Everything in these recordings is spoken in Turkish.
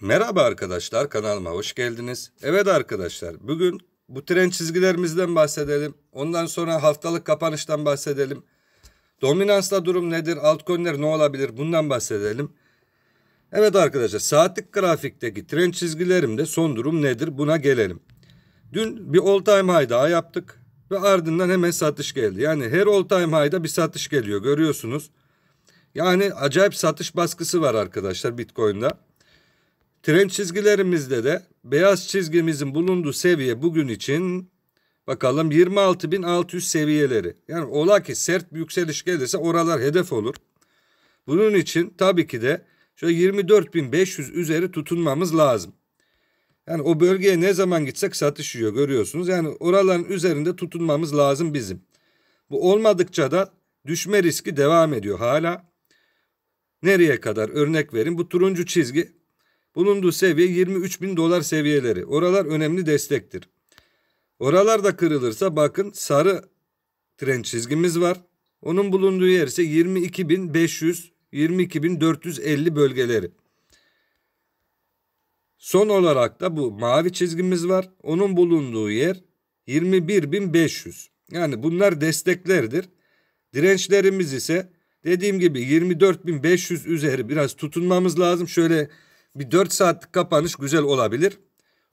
Merhaba arkadaşlar kanalıma hoş geldiniz. Evet arkadaşlar bugün bu tren çizgilerimizden bahsedelim. Ondan sonra haftalık kapanıştan bahsedelim. Dominansla durum nedir? Altcoin'ler ne olabilir? Bundan bahsedelim. Evet arkadaşlar saatlik grafikteki tren çizgilerimde son durum nedir? Buna gelelim. Dün bir all time high daha yaptık ve ardından hemen satış geldi. Yani her all time high'da bir satış geliyor görüyorsunuz. Yani acayip satış baskısı var arkadaşlar Bitcoin'da. Tren çizgilerimizde de beyaz çizgimizin bulunduğu seviye bugün için bakalım 26.600 seviyeleri. Yani ola ki sert bir yükseliş gelirse oralar hedef olur. Bunun için tabii ki de şöyle 24.500 üzeri tutunmamız lazım. Yani o bölgeye ne zaman gitsek satış yiyor görüyorsunuz. Yani oraların üzerinde tutunmamız lazım bizim. Bu olmadıkça da düşme riski devam ediyor hala. Nereye kadar örnek verin bu turuncu çizgi Bulunduğu seviye 23 bin dolar seviyeleri. Oralar önemli destektir. Oralar da kırılırsa bakın sarı tren çizgimiz var. Onun bulunduğu yer ise 22.500 22.450 bölgeleri. Son olarak da bu mavi çizgimiz var. Onun bulunduğu yer 21.500. Yani bunlar desteklerdir. Dirençlerimiz ise dediğim gibi 24.500 üzeri biraz tutunmamız lazım. Şöyle bir 4 saatlik kapanış güzel olabilir.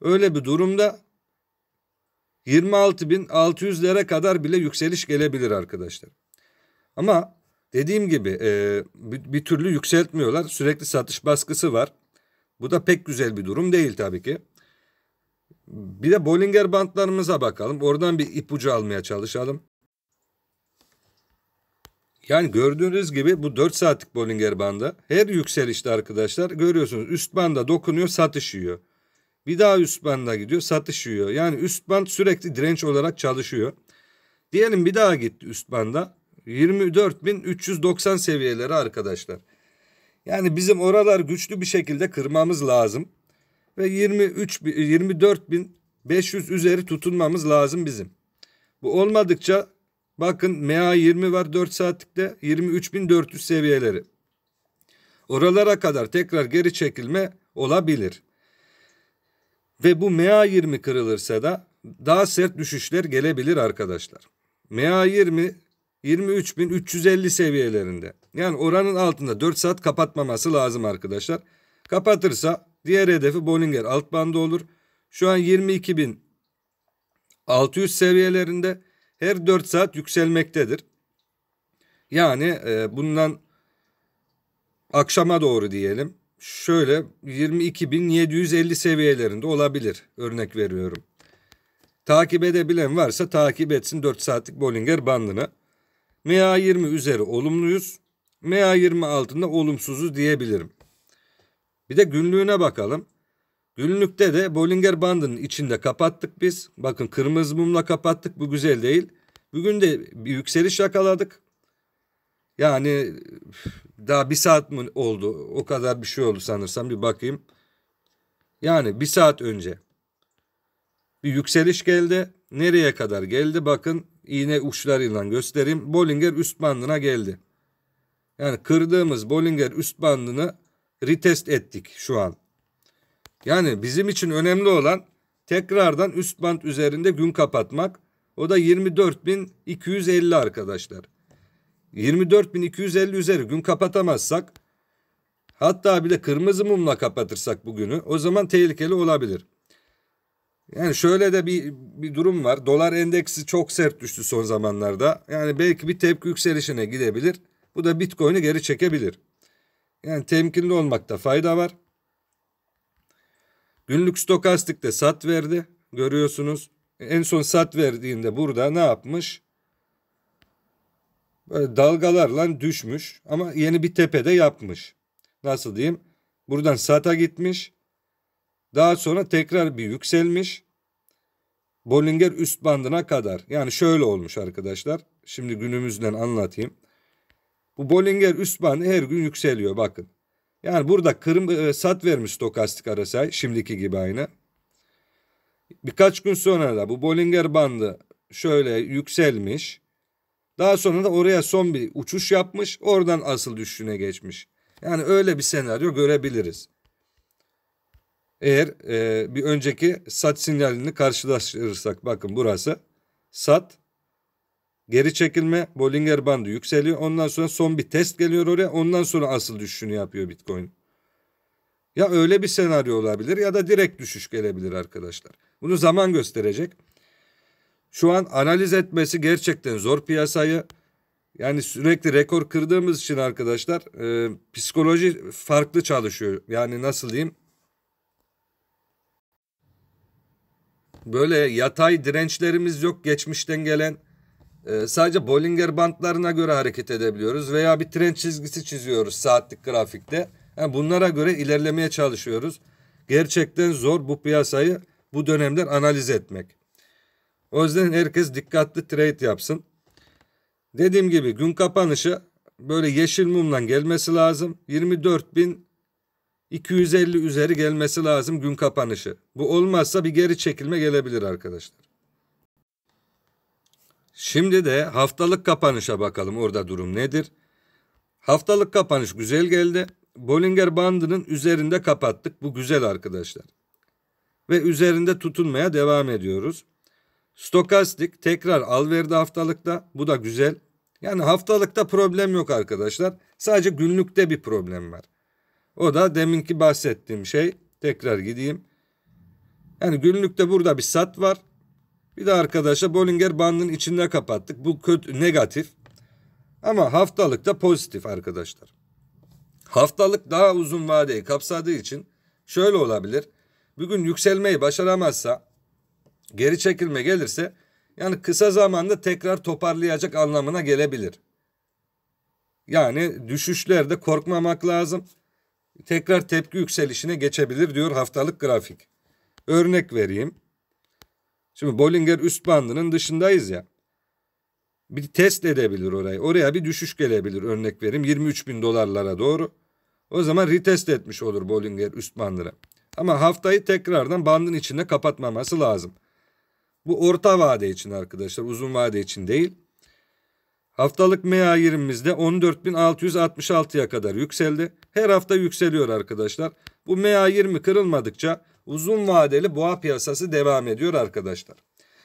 Öyle bir durumda 26.600 lira kadar bile yükseliş gelebilir arkadaşlar. Ama dediğim gibi e, bir, bir türlü yükseltmiyorlar. Sürekli satış baskısı var. Bu da pek güzel bir durum değil tabii ki. Bir de Bollinger bantlarımıza bakalım. Oradan bir ipucu almaya çalışalım. Yani gördüğünüz gibi bu 4 saatlik Bollinger Banda her yükselişte arkadaşlar görüyorsunuz üst banda dokunuyor satış yiyor. Bir daha üst banda gidiyor satış yiyor. Yani üst band sürekli direnç olarak çalışıyor. Diyelim bir daha gitti üst banda 24.390 seviyeleri arkadaşlar. Yani bizim oralar güçlü bir şekilde kırmamız lazım. Ve 23 24.500 üzeri tutunmamız lazım bizim. Bu olmadıkça Bakın MA20 var 4 saatlikte 23.400 seviyeleri. Oralara kadar tekrar geri çekilme olabilir. Ve bu MA20 kırılırsa da daha sert düşüşler gelebilir arkadaşlar. MA20 23.350 seviyelerinde. Yani oranın altında 4 saat kapatmaması lazım arkadaşlar. Kapatırsa diğer hedefi Bollinger alt bandı olur. Şu an 22.600 seviyelerinde her 4 saat yükselmektedir. Yani e, bundan akşama doğru diyelim şöyle 22.750 seviyelerinde olabilir örnek veriyorum. Takip edebilen varsa takip etsin 4 saatlik Bollinger bandını. MA20 üzeri olumluyuz. MA20 altında olumsuzuz diyebilirim. Bir de günlüğüne bakalım. Günlükte de Bollinger bandının içinde kapattık biz. Bakın kırmızı mumla kapattık bu güzel değil. Bugün de bir yükseliş yakaladık. Yani daha bir saat mi oldu? O kadar bir şey oldu sanırsam bir bakayım. Yani bir saat önce bir yükseliş geldi. Nereye kadar geldi? Bakın iğne uçlarıyla göstereyim. Bollinger üst bandına geldi. Yani kırdığımız Bollinger üst bandını retest ettik şu an. Yani bizim için önemli olan tekrardan üst band üzerinde gün kapatmak. O da 24.250 arkadaşlar. 24.250 üzeri gün kapatamazsak hatta bir de kırmızı mumla kapatırsak bugünü o zaman tehlikeli olabilir. Yani şöyle de bir, bir durum var. Dolar endeksi çok sert düştü son zamanlarda. Yani belki bir tepki yükselişine gidebilir. Bu da Bitcoin'i geri çekebilir. Yani temkinli olmakta fayda var. Günlük stokastikte sat verdi. Görüyorsunuz. En son sat verdiğinde burada ne yapmış? Böyle dalgalarla düşmüş ama yeni bir tepede yapmış. Nasıl diyeyim? Buradan sata gitmiş. Daha sonra tekrar bir yükselmiş. Bollinger üst bandına kadar. Yani şöyle olmuş arkadaşlar. Şimdi günümüzden anlatayım. Bu Bollinger üst bandı her gün yükseliyor bakın. Yani burada kırım e, sat vermiş stokastik RSI şimdiki gibi aynı. Birkaç gün sonra da bu Bollinger bandı şöyle yükselmiş. Daha sonra da oraya son bir uçuş yapmış. Oradan asıl düşüşüne geçmiş. Yani öyle bir senaryo görebiliriz. Eğer e, bir önceki sat sinyalini karşılaştırırsak bakın burası sat Geri çekilme Bollinger bandı yükseliyor. Ondan sonra son bir test geliyor oraya. Ondan sonra asıl düşüşünü yapıyor Bitcoin. Ya öyle bir senaryo olabilir ya da direkt düşüş gelebilir arkadaşlar. Bunu zaman gösterecek. Şu an analiz etmesi gerçekten zor piyasayı. Yani sürekli rekor kırdığımız için arkadaşlar e, psikoloji farklı çalışıyor. Yani nasıl diyeyim? Böyle yatay dirençlerimiz yok geçmişten gelen. E, sadece Bollinger bantlarına göre hareket edebiliyoruz veya bir trend çizgisi çiziyoruz saatlik grafikte. Yani bunlara göre ilerlemeye çalışıyoruz. Gerçekten zor bu piyasayı bu dönemler analiz etmek. O yüzden herkes dikkatli trade yapsın. Dediğim gibi gün kapanışı böyle yeşil mumla gelmesi lazım. 24.250 üzeri gelmesi lazım gün kapanışı. Bu olmazsa bir geri çekilme gelebilir arkadaşlar. Şimdi de haftalık kapanışa bakalım orada durum nedir? Haftalık kapanış güzel geldi. Bollinger bandının üzerinde kapattık. Bu güzel arkadaşlar. Ve üzerinde tutunmaya devam ediyoruz. Stokastik tekrar al verdi haftalıkta. Bu da güzel. Yani haftalıkta problem yok arkadaşlar. Sadece günlükte bir problem var. O da deminki bahsettiğim şey. Tekrar gideyim. Yani günlükte burada bir sat var. Bir de arkadaşlar Bollinger bandının içinde kapattık. Bu kötü negatif. Ama haftalık da pozitif arkadaşlar. Haftalık daha uzun vadeyi kapsadığı için şöyle olabilir. Bugün yükselmeyi başaramazsa geri çekilme gelirse yani kısa zamanda tekrar toparlayacak anlamına gelebilir. Yani düşüşlerde korkmamak lazım. Tekrar tepki yükselişine geçebilir diyor haftalık grafik. Örnek vereyim. Şimdi Bollinger üst bandının dışındayız ya. Bir test edebilir orayı. Oraya bir düşüş gelebilir örnek vereyim 23 bin dolarlara doğru. O zaman retest etmiş olur Bollinger üst bandını. Ama haftayı tekrardan bandın içinde kapatmaması lazım. Bu orta vade için arkadaşlar uzun vade için değil. Haftalık MA20'mizde 14.666'ya kadar yükseldi. Her hafta yükseliyor arkadaşlar. Bu MA20 kırılmadıkça uzun vadeli boğa piyasası devam ediyor arkadaşlar.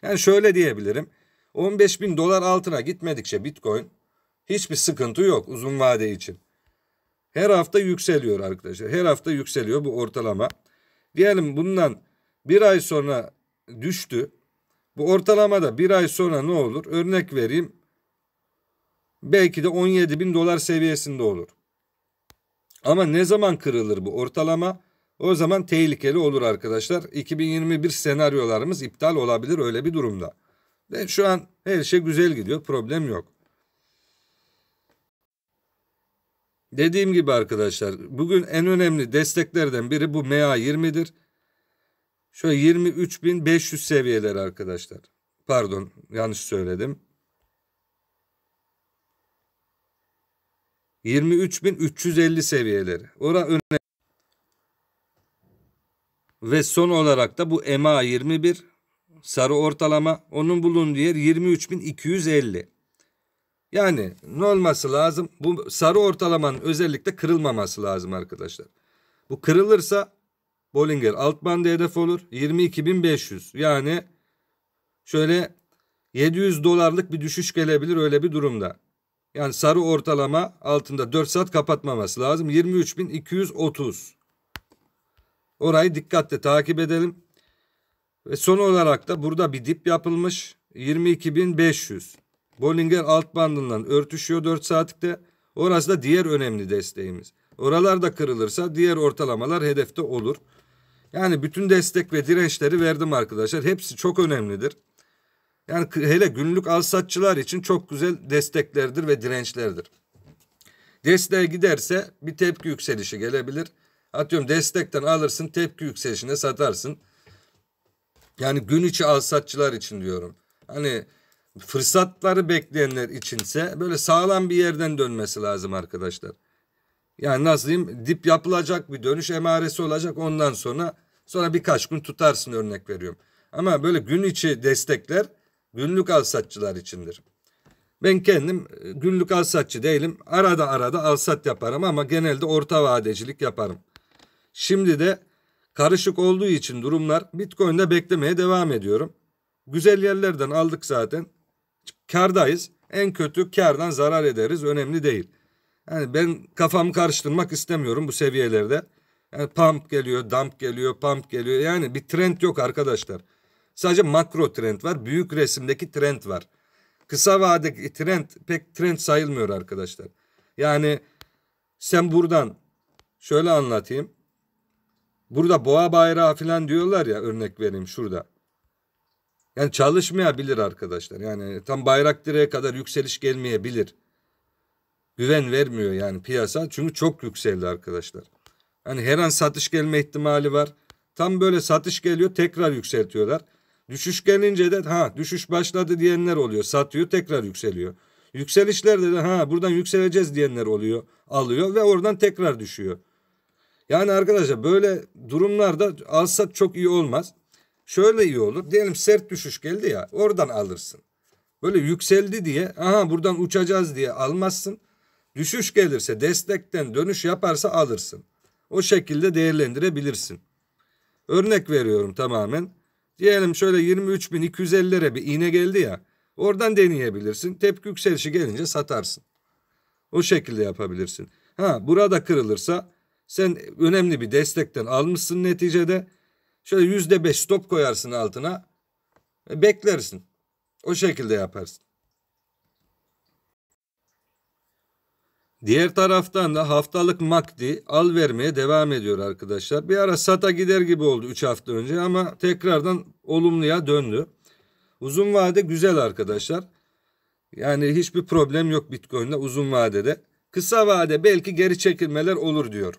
Yani şöyle diyebilirim. 15 bin dolar altına gitmedikçe bitcoin hiçbir sıkıntı yok uzun vade için. Her hafta yükseliyor arkadaşlar. Her hafta yükseliyor bu ortalama. Diyelim bundan bir ay sonra düştü. Bu ortalama da bir ay sonra ne olur? Örnek vereyim. Belki de 17 bin dolar seviyesinde olur. Ama ne zaman kırılır bu ortalama? O zaman tehlikeli olur arkadaşlar. 2021 senaryolarımız iptal olabilir öyle bir durumda. Ve şu an her şey güzel gidiyor. Problem yok. Dediğim gibi arkadaşlar bugün en önemli desteklerden biri bu MA20'dir. Şöyle 23.500 seviyeleri arkadaşlar. Pardon yanlış söyledim. 23.350 seviyeleri. Ora önemli. Ve son olarak da bu MA 21 sarı ortalama onun bulunduğu yer 23250. Yani ne olması lazım? Bu sarı ortalamanın özellikle kırılmaması lazım arkadaşlar. Bu kırılırsa Bollinger alt bandı hedef olur. 22500 yani şöyle 700 dolarlık bir düşüş gelebilir öyle bir durumda. Yani sarı ortalama altında 4 saat kapatmaması lazım. 23230. Orayı dikkatle takip edelim. Ve son olarak da burada bir dip yapılmış. 22.500. Bollinger alt bandından örtüşüyor 4 saatlikte. Orası da diğer önemli desteğimiz. Oralarda kırılırsa diğer ortalamalar hedefte olur. Yani bütün destek ve dirençleri verdim arkadaşlar. Hepsi çok önemlidir. Yani hele günlük al satçılar için çok güzel desteklerdir ve dirençlerdir. Desteğe giderse bir tepki yükselişi gelebilir. Atıyorum destekten alırsın tepki yükselişine satarsın. Yani gün içi alsatçılar için diyorum. Hani fırsatları bekleyenler içinse böyle sağlam bir yerden dönmesi lazım arkadaşlar. Yani nasıl diyeyim dip yapılacak bir dönüş emaresi olacak ondan sonra sonra birkaç gün tutarsın örnek veriyorum. Ama böyle gün içi destekler günlük alsatçılar içindir. Ben kendim e, günlük alsatçı değilim. Arada arada alsat yaparım ama genelde orta vadecilik yaparım. Şimdi de karışık olduğu için durumlar Bitcoin'de beklemeye devam ediyorum. Güzel yerlerden aldık zaten. Kardayız. En kötü kardan zarar ederiz. Önemli değil. Yani ben kafamı karıştırmak istemiyorum bu seviyelerde. Yani pump geliyor, dump geliyor, pump geliyor. Yani bir trend yok arkadaşlar. Sadece makro trend var. Büyük resimdeki trend var. Kısa vadedeki trend pek trend sayılmıyor arkadaşlar. Yani sen buradan şöyle anlatayım. Burada boğa bayrağı falan diyorlar ya örnek vereyim şurada. Yani çalışmayabilir arkadaşlar. Yani tam bayrak direğe kadar yükseliş gelmeyebilir. Güven vermiyor yani piyasa. Çünkü çok yükseldi arkadaşlar. Hani her an satış gelme ihtimali var. Tam böyle satış geliyor tekrar yükseltiyorlar. Düşüş gelince de ha düşüş başladı diyenler oluyor. Satıyor tekrar yükseliyor. Yükselişlerde de ha buradan yükseleceğiz diyenler oluyor. Alıyor ve oradan tekrar düşüyor. Yani arkadaşlar böyle durumlarda alsat çok iyi olmaz. Şöyle iyi olur. Diyelim sert düşüş geldi ya oradan alırsın. Böyle yükseldi diye aha buradan uçacağız diye almazsın. Düşüş gelirse destekten dönüş yaparsa alırsın. O şekilde değerlendirebilirsin. Örnek veriyorum tamamen. Diyelim şöyle 23.250'lere bir iğne geldi ya. Oradan deneyebilirsin. Tepki yükselişi gelince satarsın. O şekilde yapabilirsin. Ha burada kırılırsa sen önemli bir destekten almışsın neticede. Şöyle yüzde beş stop koyarsın altına. E, beklersin. O şekilde yaparsın. Diğer taraftan da haftalık makdi al vermeye devam ediyor arkadaşlar. Bir ara sata gider gibi oldu 3 hafta önce ama tekrardan olumluya döndü. Uzun vade güzel arkadaşlar. Yani hiçbir problem yok Bitcoin'de uzun vadede. Kısa vade belki geri çekilmeler olur diyor.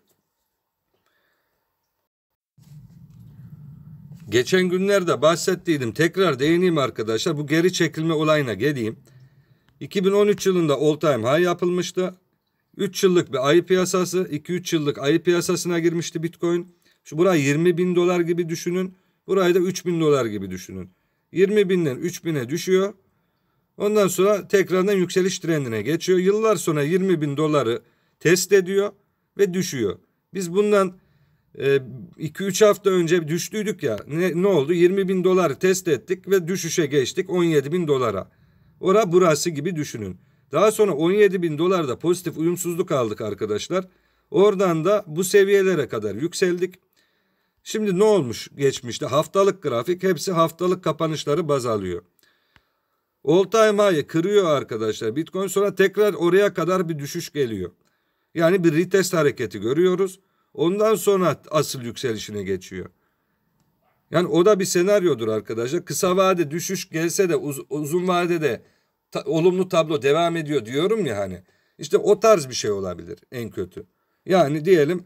Geçen günlerde bahsettiydim. Tekrar değineyim arkadaşlar. Bu geri çekilme olayına geleyim. 2013 yılında all time high yapılmıştı. 3 yıllık bir ayı piyasası, 2-3 yıllık ayı piyasasına girmişti Bitcoin. Şu burayı 20 bin dolar gibi düşünün. Burayı da 3 bin dolar gibi düşünün. 20 binden 3 bine düşüyor. Ondan sonra tekrardan yükseliş trendine geçiyor. Yıllar sonra 20 bin doları test ediyor ve düşüyor. Biz bundan 2-3 ee, hafta önce düştüydük ya ne, ne oldu 20 bin dolar test ettik ve düşüşe geçtik 17 bin dolara. Ora burası gibi düşünün. Daha sonra 17 bin dolarda pozitif uyumsuzluk aldık arkadaşlar. Oradan da bu seviyelere kadar yükseldik. Şimdi ne olmuş geçmişte haftalık grafik hepsi haftalık kapanışları baz alıyor. All time high'ı kırıyor arkadaşlar Bitcoin sonra tekrar oraya kadar bir düşüş geliyor. Yani bir retest hareketi görüyoruz. Ondan sonra asıl yükselişine geçiyor. Yani o da bir senaryodur arkadaşlar. Kısa vade düşüş gelse de uz uzun vadede ta olumlu tablo devam ediyor diyorum ya hani. İşte o tarz bir şey olabilir en kötü. Yani diyelim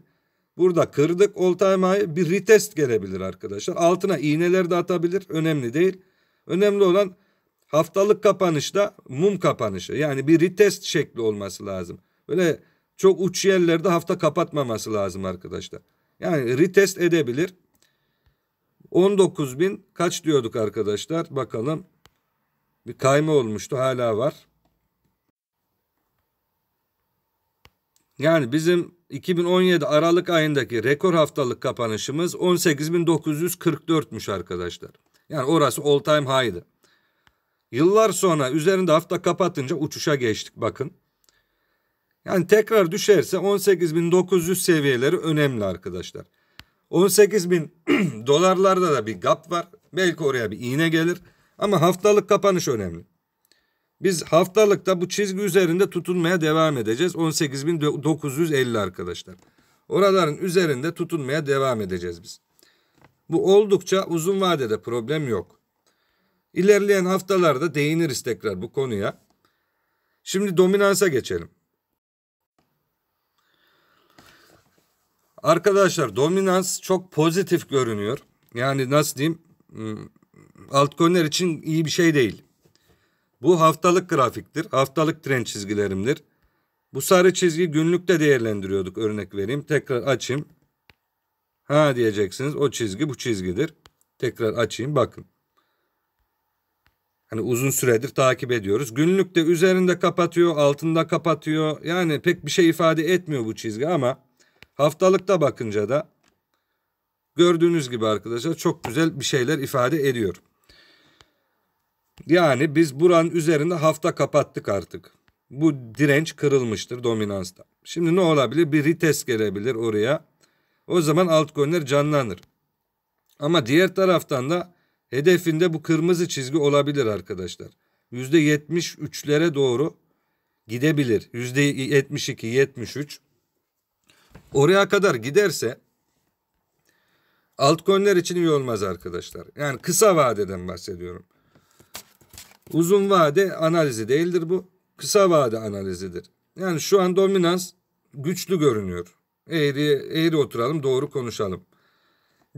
burada kırdık all bir retest gelebilir arkadaşlar. Altına iğneler de atabilir önemli değil. Önemli olan haftalık kapanışta mum kapanışı yani bir retest şekli olması lazım. Böyle çok uç yerlerde hafta kapatmaması lazım arkadaşlar. Yani retest edebilir. 19 bin kaç diyorduk arkadaşlar bakalım. Bir kayma olmuştu hala var. Yani bizim 2017 Aralık ayındaki rekor haftalık kapanışımız 18.944'müş arkadaşlar. Yani orası all time high'dı. Yıllar sonra üzerinde hafta kapatınca uçuşa geçtik bakın. Yani tekrar düşerse 18.900 seviyeleri önemli arkadaşlar. 18.000 dolarlarda da bir gap var. Belki oraya bir iğne gelir. Ama haftalık kapanış önemli. Biz haftalıkta bu çizgi üzerinde tutunmaya devam edeceğiz. 18.950 arkadaşlar. Oraların üzerinde tutunmaya devam edeceğiz biz. Bu oldukça uzun vadede problem yok. İlerleyen haftalarda değiniriz tekrar bu konuya. Şimdi dominansa geçelim. Arkadaşlar dominans çok pozitif görünüyor. Yani nasıl diyeyim hmm, altcoin'ler için iyi bir şey değil. Bu haftalık grafiktir. Haftalık trend çizgilerimdir. Bu sarı çizgi günlükte değerlendiriyorduk örnek vereyim. Tekrar açayım. Ha diyeceksiniz o çizgi bu çizgidir. Tekrar açayım bakın. Hani uzun süredir takip ediyoruz. Günlükte üzerinde kapatıyor, altında kapatıyor. Yani pek bir şey ifade etmiyor bu çizgi ama Haftalıkta bakınca da gördüğünüz gibi arkadaşlar çok güzel bir şeyler ifade ediyor. Yani biz buranın üzerinde hafta kapattık artık. Bu direnç kırılmıştır dominansta. Şimdi ne olabilir? Bir rites gelebilir oraya. O zaman altcoin'ler canlanır. Ama diğer taraftan da hedefinde bu kırmızı çizgi olabilir arkadaşlar. %73'lere doğru gidebilir. %72, 73 oraya kadar giderse altcoin'ler için iyi olmaz arkadaşlar. Yani kısa vadeden bahsediyorum. Uzun vade analizi değildir bu. Kısa vade analizidir. Yani şu an dominans güçlü görünüyor. Eğri, eğri oturalım doğru konuşalım.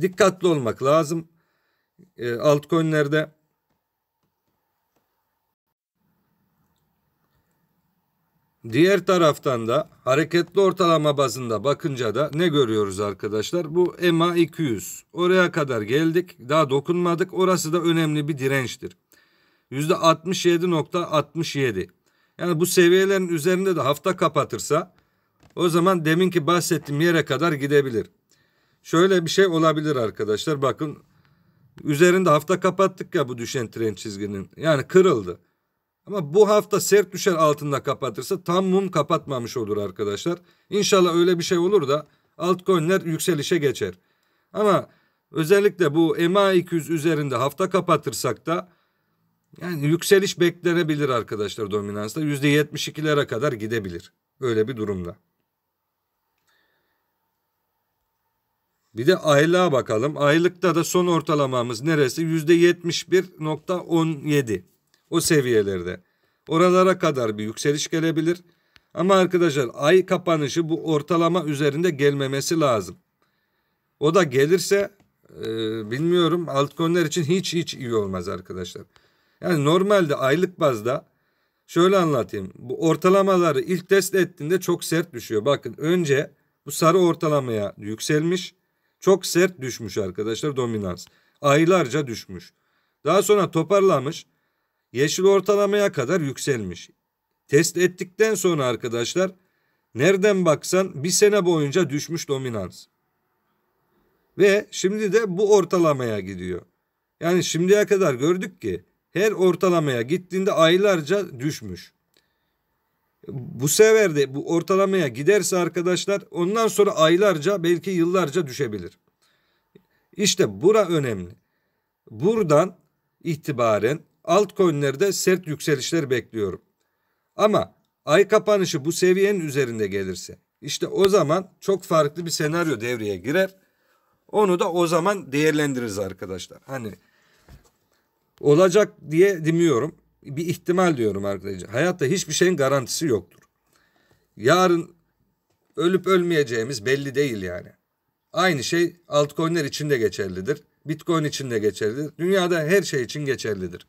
Dikkatli olmak lazım. E, altcoin'lerde Diğer taraftan da hareketli ortalama bazında bakınca da ne görüyoruz arkadaşlar? Bu EMA 200. Oraya kadar geldik. Daha dokunmadık. Orası da önemli bir dirençtir. %67.67. Yani bu seviyelerin üzerinde de hafta kapatırsa o zaman deminki bahsettiğim yere kadar gidebilir. Şöyle bir şey olabilir arkadaşlar. Bakın üzerinde hafta kapattık ya bu düşen trend çizginin. Yani kırıldı. Ama bu hafta sert düşer altında kapatırsa tam mum kapatmamış olur arkadaşlar. İnşallah öyle bir şey olur da altcoin'ler yükselişe geçer. Ama özellikle bu EMA 200 üzerinde hafta kapatırsak da yani yükseliş beklenebilir arkadaşlar dominansta. %72'lere kadar gidebilir. Öyle bir durumda. Bir de aylığa bakalım. Aylıkta da son ortalamamız neresi? %71.17. O seviyelerde. Oralara kadar bir yükseliş gelebilir. Ama arkadaşlar ay kapanışı bu ortalama üzerinde gelmemesi lazım. O da gelirse e, bilmiyorum altcoin'ler için hiç hiç iyi olmaz arkadaşlar. Yani normalde aylık bazda şöyle anlatayım. Bu ortalamaları ilk test ettiğinde çok sert düşüyor. Bakın önce bu sarı ortalamaya yükselmiş. Çok sert düşmüş arkadaşlar dominans. Aylarca düşmüş. Daha sonra toparlamış yeşil ortalamaya kadar yükselmiş. Test ettikten sonra arkadaşlar nereden baksan bir sene boyunca düşmüş dominans. Ve şimdi de bu ortalamaya gidiyor. Yani şimdiye kadar gördük ki her ortalamaya gittiğinde aylarca düşmüş. Bu sefer de bu ortalamaya giderse arkadaşlar ondan sonra aylarca belki yıllarca düşebilir. İşte bura önemli. Buradan itibaren altcoin'lerde sert yükselişler bekliyorum. Ama ay kapanışı bu seviyenin üzerinde gelirse işte o zaman çok farklı bir senaryo devreye girer. Onu da o zaman değerlendiririz arkadaşlar. Hani olacak diye demiyorum. Bir ihtimal diyorum arkadaşlar. Hayatta hiçbir şeyin garantisi yoktur. Yarın ölüp ölmeyeceğimiz belli değil yani. Aynı şey altcoin'ler için de geçerlidir. Bitcoin için de geçerlidir. Dünyada her şey için geçerlidir.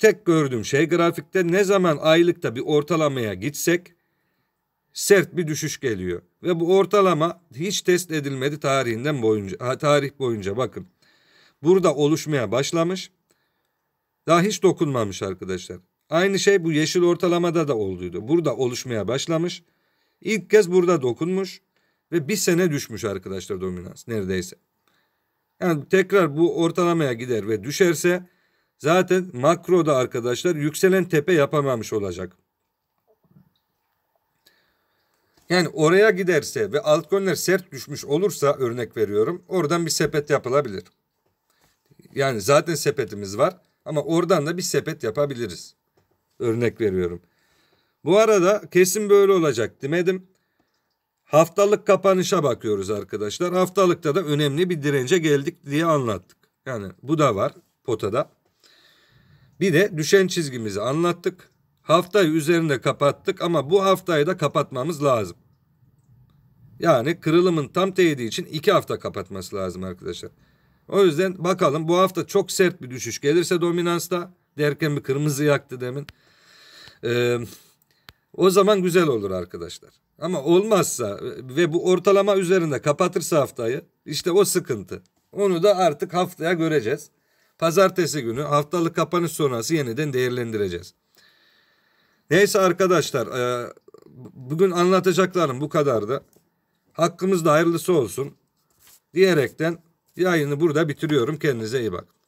Tek gördüğüm şey grafikte ne zaman aylıkta bir ortalamaya gitsek sert bir düşüş geliyor. Ve bu ortalama hiç test edilmedi tarihinden boyunca, tarih boyunca bakın. Burada oluşmaya başlamış. Daha hiç dokunmamış arkadaşlar. Aynı şey bu yeşil ortalamada da olduydu. Burada oluşmaya başlamış. İlk kez burada dokunmuş ve bir sene düşmüş arkadaşlar dominans neredeyse. Yani tekrar bu ortalamaya gider ve düşerse Zaten makroda arkadaşlar yükselen tepe yapamamış olacak. Yani oraya giderse ve altcoin'ler sert düşmüş olursa örnek veriyorum oradan bir sepet yapılabilir. Yani zaten sepetimiz var ama oradan da bir sepet yapabiliriz. Örnek veriyorum. Bu arada kesin böyle olacak demedim. Haftalık kapanışa bakıyoruz arkadaşlar. Haftalıkta da önemli bir dirence geldik diye anlattık. Yani bu da var potada. Bir de düşen çizgimizi anlattık. Haftayı üzerinde kapattık ama bu haftayı da kapatmamız lazım. Yani kırılımın tam teyidi için iki hafta kapatması lazım arkadaşlar. O yüzden bakalım bu hafta çok sert bir düşüş gelirse dominansta derken bir kırmızı yaktı demin. Ee, o zaman güzel olur arkadaşlar. Ama olmazsa ve bu ortalama üzerinde kapatırsa haftayı işte o sıkıntı. Onu da artık haftaya göreceğiz. Pazartesi günü haftalık kapanış sonrası yeniden değerlendireceğiz. Neyse arkadaşlar e, bugün anlatacaklarım bu kadar da Hakkımızda hayırlısı olsun diyerekten yayını burada bitiriyorum. Kendinize iyi bakın.